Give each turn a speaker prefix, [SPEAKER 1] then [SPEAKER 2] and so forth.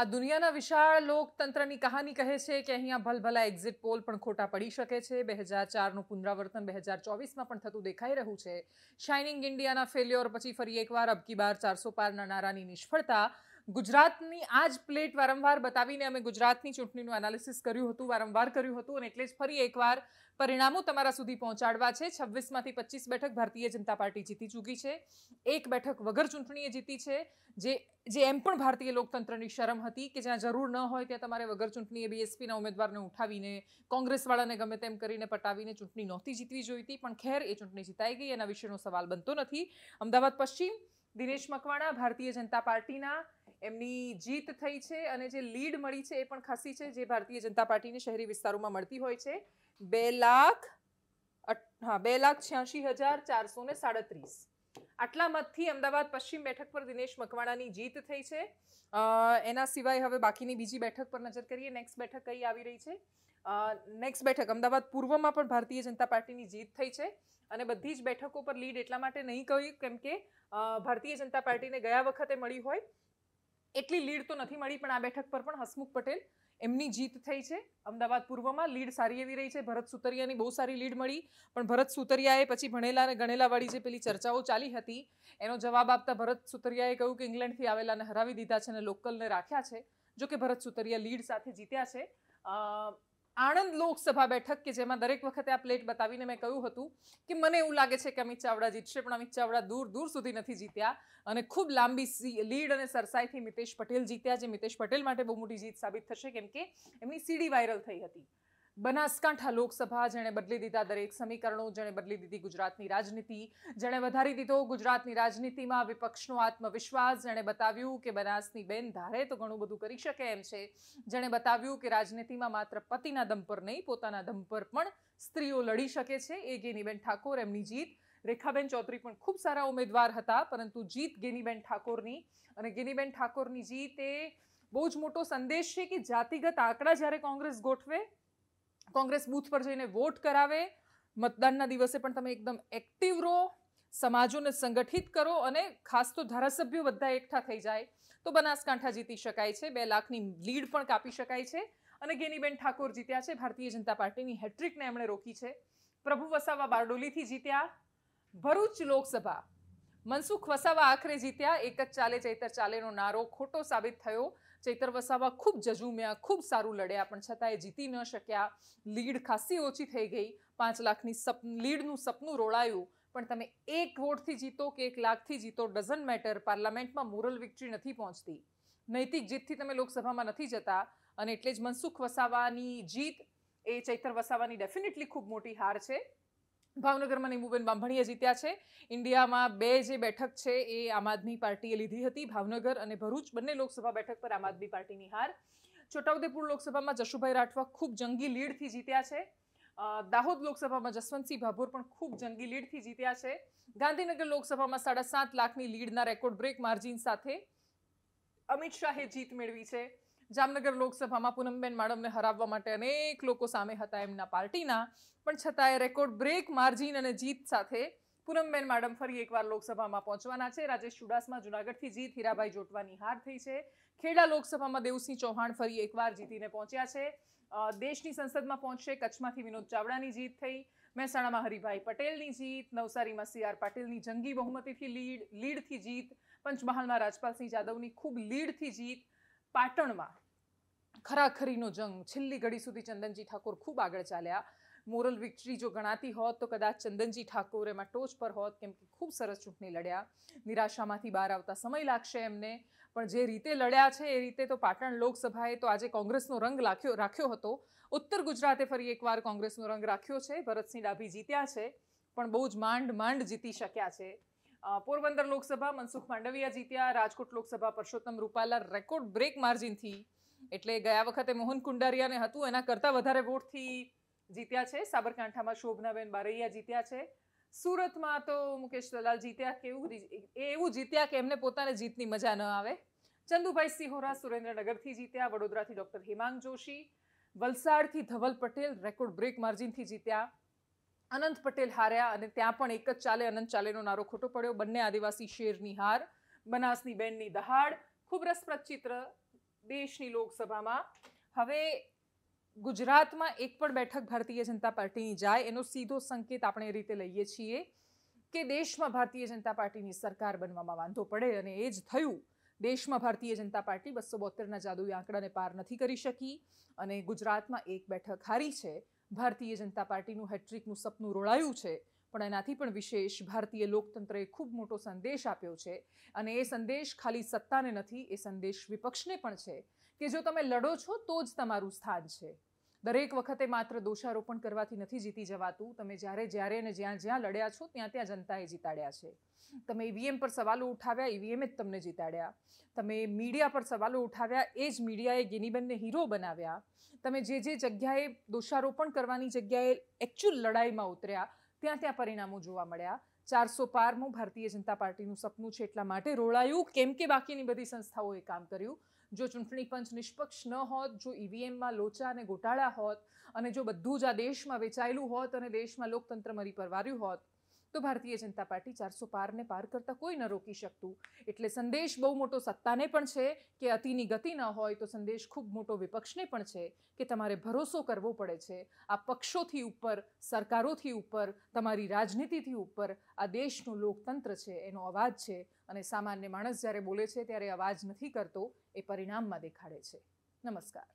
[SPEAKER 1] આ દુનિયાના વિશાળ લોકતંત્રની કહાની કહે છે કે અહીંયા ભલભલા એક્ઝિટ પોલ પણ ખોટા પડી શકે છે બે હજાર ચારનું પુનરાવર્તન બે હજાર ચોવીસમાં પણ થતું દેખાઈ રહ્યું છે શાઇનિંગ ઇન્ડિયાના ફેલ્યોર પછી ફરી એકવાર અબકી બાર ચારસો પારના નારાની નિષ્ફળતા ગુજરાતની આ જ પ્લેટ વારંવાર બતાવીને અમે ગુજરાતની ચૂંટણીનું એનાલિસિસ કર્યું હતું વારંવાર કર્યું હતું અને એટલે જ ફરી એકવાર પરિણામો તમારા સુધી પહોંચાડવા છે છવ્વીસમાંથી પચીસ બેઠક ભારતીય જનતા પાર્ટી જીતી ચૂકી છે એક બેઠક વગર ચૂંટણીએ જીતી છે જે જે એમ પણ ભારતીય લોકતંત્રની શરમ હતી કે જ્યાં જરૂર ન હોય ત્યાં તમારે વગર ચૂંટણીએ બીએસપીના ઉમેદવારને ઉઠાવીને કોંગ્રેસવાળાને ગમે તેમ કરીને પટાવીને ચૂંટણી નહોતી જીતવી જોઈતી પણ ખેર એ ચૂંટણી જીતાઈ ગઈ એના વિશેનો સવાલ બનતો નથી અમદાવાદ પશ્ચિમ દિનેશ મકવાણા ભારતીય જનતા પાર્ટીના એમની જીત થઈ છે અને જે લીડ મળી છે એ પણ ખાસી છે જે ભારતીય જનતા પાર્ટીને શહેરી વિસ્તારોમાં મળતી હોય છે બે લાખ હા બે લાખ છ્યાસી હજાર ચારસો ને સાડત્રીસ આટલા મતથી અમદાવાદ પશ્ચિમ બેઠક પર દિનેશ મકવાણાની જીત થઈ છે એના સિવાય હવે બાકીની બીજી બેઠક પર નજર કરીએ નેક્સ્ટ બેઠક કઈ આવી રહી છે નેક્સ્ટ બેઠક અમદાવાદ પૂર્વમાં પણ ભારતીય જનતા પાર્ટીની જીત થઈ છે અને બધી જ બેઠકો પર લીડ એટલા માટે નહીં કહ્યું કેમ કે ભારતીય જનતા પાર્ટીને ગયા વખતે મળી હોય એટલી લીડ તો નથી મળી પણ આ બેઠક પર પણ હસમુખ પટેલ એમની જીત થઈ છે અમદાવાદ પૂર્વમાં લીડ સારી એવી રહી છે ભરત સુતરિયાની બહુ સારી લીડ મળી પણ ભરત સુતરિયાએ પછી ભણેલા અને ગણેલાવાળી જે પેલી ચર્ચાઓ ચાલી હતી એનો જવાબ આપતા ભરત સુતરિયાએ કહ્યું કે ઇંગ્લેન્ડથી આવેલાને હરાવી દીધા છે અને લોકલને રાખ્યા છે જો કે ભરત સુતરિયા લીડ સાથે જીત્યા છે આણંદ લોકસભા બેઠક કે જેમાં દરેક વખતે આ પ્લેટ બતાવીને મેં કહ્યું હતું કે મને એવું લાગે છે કે અમિત ચાવડા જીતશે પણ અમિત ચાવડા દૂર દૂર સુધી નથી જીત્યા અને ખૂબ લાંબી લીડ અને સરસાઈથી મિતેશ પટેલ જીત્યા જે મિતેશ પટેલ માટે બહુ મોટી જીત સાબિત થશે કેમ કે એમની સીડી વાયરલ થઈ હતી બનાસકાંઠા લોકસભા જેણે બદલી દીધા દરેક સમીકરણો જેણે બદલી દીધી ગુજરાતની રાજનીતિ જેણે વધારી દીધો ગુજરાતની રાજનીતિમાં વિપક્ષનો આત્મવિશ્વાસ જેણે બતાવ્યું કે બનાસની બેન ધારે તો ઘણું બધું કરી શકે એમ છે જેણે બતાવ્યું કે રાજનીતિમાં માત્ર પતિના દમ પર નહીં પોતાના દમ પર પણ સ્ત્રીઓ લડી શકે છે એ ગેનીબેન ઠાકોર એમની જીત રેખાબેન ચૌધરી પણ ખૂબ સારા ઉમેદવાર હતા પરંતુ જીત ગેનીબેન ઠાકોરની અને ગેનીબેન ઠાકોરની જીત એ બહુ જ મોટો સંદેશ છે કે જાતિગત આંકડા જ્યારે કોંગ્રેસ ગોઠવે કોંગ્રેસ બૂથ પર જઈને વોટ કરાવે મતદાનના દિવસે પણ તમે એકદમ એક્ટિવ રહો સમાજોને સંગઠિત કરો અને ખાસ તો ધારાસભ્યો બધા એકઠા થઈ જાય તો બનાસકાંઠા જીતી શકાય છે બે લાખની લીડ પણ કાપી શકાય છે અને ગેનીબેન ઠાકોર જીત્યા છે ભારતીય જનતા પાર્ટીની હેટ્રિકને એમણે રોકી છે પ્રભુ વસાવા બારડોલીથી જીત્યા ભરૂચ લોકસભા મનસુખ વસાવા આખરે જીત્યા એક જ ચાલે ચૈતર ચાલેનો નારો ખોટો સાબિત થયો ચૈતર વસાવા ખૂબ જજુમ્યા ખૂબ સારું લડ્યા પણ છતાં એ જીતી ન શક્યા લીડ ખાસી ઓછી થઈ ગઈ પાંચ લાખની સપ લીડનું સપનું રોળાયું પણ તમે એક વોટથી જીતો કે એક લાખથી જીતો ડઝન મેટર પાર્લામેન્ટમાં મોરલ વિક્ટરી નથી પહોંચતી નૈતિક જીતથી તમે લોકસભામાં નથી જતા અને એટલે જ મનસુખ વસાવાની જીત એ ચૈતર વસાવાની ડેફિનેટલી ખૂબ મોટી હાર છે ભાવનગરમાં નીમુબેન બાંભણીએ જીત્યા છે ઇન્ડિયામાં બે જે બેઠક છે એ આમ આદમી પાર્ટીએ લીધી હતી ભાવનગર અને ભરૂચ બંને લોકસભા બેઠક પર આમ આદમી પાર્ટીની હાર છોટાઉદેપુર લોકસભામાં જશુભાઈ રાઠવા ખૂબ જંગી લીડથી જીત્યા છે દાહોદ લોકસભામાં જસવંતસિંહ ભાભોર પણ ખૂબ જંગી લીડથી જીત્યા છે ગાંધીનગર લોકસભામાં સાડા સાત લાખની લીડના રેકોર્ડ બ્રેક માર્જિન સાથે અમિત શાહે જીત મેળવી છે જામનગર લોકસભામાં પૂનમબેન માડમને હરાવવા માટે અનેક લોકો સામે હતા એમના પાર્ટીના પણ છતાંય રેકોર્ડ બ્રેક માર્જિન અને જીત સાથે પૂનમબેન માડમ ફરી એકવાર લોકસભામાં પહોંચવાના છે રાજેશ ચુડાસમા જુનાગઢથી જીત હીરાભાઈ જોટવાની હાર થઈ છે ખેડા લોકસભામાં દેવસિંહ ચૌહાણ ફરી એકવાર જીતીને પહોંચ્યા છે દેશની સંસદમાં પહોંચશે કચ્છમાંથી વિનોદ ચાવડાની જીત થઈ મહેસાણામાં હરિભાઈ પટેલની જીત નવસારીમાં સી આર પાટીલની જંગી બહુમતીથી લીડ લીડથી જીત પંચમહાલમાં રાજપાલસિંહ જાદવની ખૂબ લીડથી જીત પાટણમાં ખરાખરીનો જંગ છેલ્લી ઘડી સુધી ચંદનજી ઠાકોર ખૂબ આગળ ચાલ્યા મોરલ વિક્ટરી જો ગણાતી હોત તો કદાચ ચંદનજી ઠાકોર એમાં ટોચ પર હોત કેમ કે ખૂબ સરસ ચૂંટણી લડ્યા નિરાશામાંથી બહાર આવતા સમય લાગશે એમને પણ જે રીતે લડ્યા છે એ રીતે તો પાટણ લોકસભાએ તો આજે કોંગ્રેસનો રંગ રાખ્યો રાખ્યો હતો ઉત્તર ગુજરાતે ફરી એકવાર કોંગ્રેસનો રંગ રાખ્યો છે ભરતસિંહ ડાભી જીત્યા છે પણ બહુ જ માંડ માંડ જીતી શક્યા છે પોરબંદર લોકસભા મનસુખ માંડવિયા જીત્યા રાજકોટ લોકસભા પરસોત્તમ રૂપાલા રેકોર્ડ બ્રેક માર્જિનથી એટલે ગયા વખતે મોહન કુંડારિયાને હતું એના કરતાં વધારે વોટથી જીત્યા છે સાબરકાંઠામાં શોભનાબેન બારૈયા જીત્યા છે સુરતમાં તો મુકેશ દલાલ જીત્યા કેવું એ એવું જીત્યા કે એમને પોતાને જીતની મજા ન આવે ચંદુભાઈ સિહોરા સુરેન્દ્રનગરથી જીત્યા વડોદરાથી ડોક્ટર હેમાંગ જોશી વલસાડથી ધવલ પટેલ રેકોર્ડ બ્રેક માર્જિનથી જીત્યા અનંત પટેલ હાર્યા અને ત્યાં પણ એક જ ચાલે અનંત ચાલેનો નારો ખોટો પડ્યો બંને આદિવાસી શેરની હાર બનાસની બેનની દહાડ ખૂબ રસપ્રદ ચિત્ર દેશની લોકસભામાં હવે ગુજરાતમાં એક પણ બેઠક ભારતીય જનતા પાર્ટીની જાય એનો સીધો સંકેત આપણે એ રીતે લઈએ છીએ કે દેશમાં ભારતીય જનતા પાર્ટીની સરકાર બનવામાં વાંધો પડે અને એ જ થયું દેશમાં ભારતીય જનતા પાર્ટી બસો બોતેરના જાદુઈ આંકડાને પાર નથી કરી શકી અને ગુજરાતમાં એક બેઠક હારી છે ભારતીય જનતા પાર્ટીનું હેટ્રિકનું સપનું રોળાયું છે પણ એનાથી પણ વિશેષ ભારતીય લોકતંત્રએ ખૂબ મોટો સંદેશ આપ્યો છે અને એ સંદેશ ખાલી સત્તાને નથી એ સંદેશ વિપક્ષને પણ છે કે જો તમે લડો છો તો જ તમારું સ્થાન છે દરેક વખતે માત્ર દોષારોપણ કરવાથી નથી જીતી જવાતું તમે જ્યારે જ્યારે અને જ્યાં જ્યાં લડ્યા છો ત્યાં ત્યાં જનતાએ જીતાડ્યા છે તમે ઈવીએમ e પર સવાલો ઉઠાવ્યા ઈવીએમ e જ તમને જીતાડ્યા તમે મીડિયા પર સવાલો ઉઠાવ્યા એ જ મીડિયાએ ગિનીબેનને હીરો બનાવ્યા તમે જે જે જગ્યાએ દોષારોપણ કરવાની જગ્યાએ એકચ્યુઅલ લડાઈમાં ઉતર્યા ત્યાં ત્યાં પરિણામો જોવા મળ્યા ચારસો પારમું ભારતીય જનતા પાર્ટીનું સપનું છે એટલા માટે રોળાયું કેમ કે બાકીની બધી સંસ્થાઓએ કામ કર્યું જો ચૂંટણી પંચ નિષ્પક્ષ ન હોત જો ઈવીએમમાં લોચા અને ગોટાળા હોત અને જો બધું જ આ દેશમાં વેચાયેલું હોત અને દેશમાં લોકતંત્ર મરી પરવાર્યું હોત તો ભારતીય જનતા પાર્ટી ચારસો પારને પાર કરતાં કોઈ ન રોકી શકતું એટલે સંદેશ બહુ મોટો સત્તાને પણ છે કે અતિની ગતિ ન હોય તો સંદેશ ખૂબ મોટો વિપક્ષને પણ છે કે તમારે ભરોસો કરવો પડે છે આ પક્ષોથી ઉપર સરકારોથી ઉપર તમારી રાજનીતિથી ઉપર આ દેશનું લોકતંત્ર છે એનો અવાજ છે અને સામાન્ય માણસ જ્યારે બોલે છે ત્યારે અવાજ નથી કરતો એ પરિણામમાં દેખાડે છે નમસ્કાર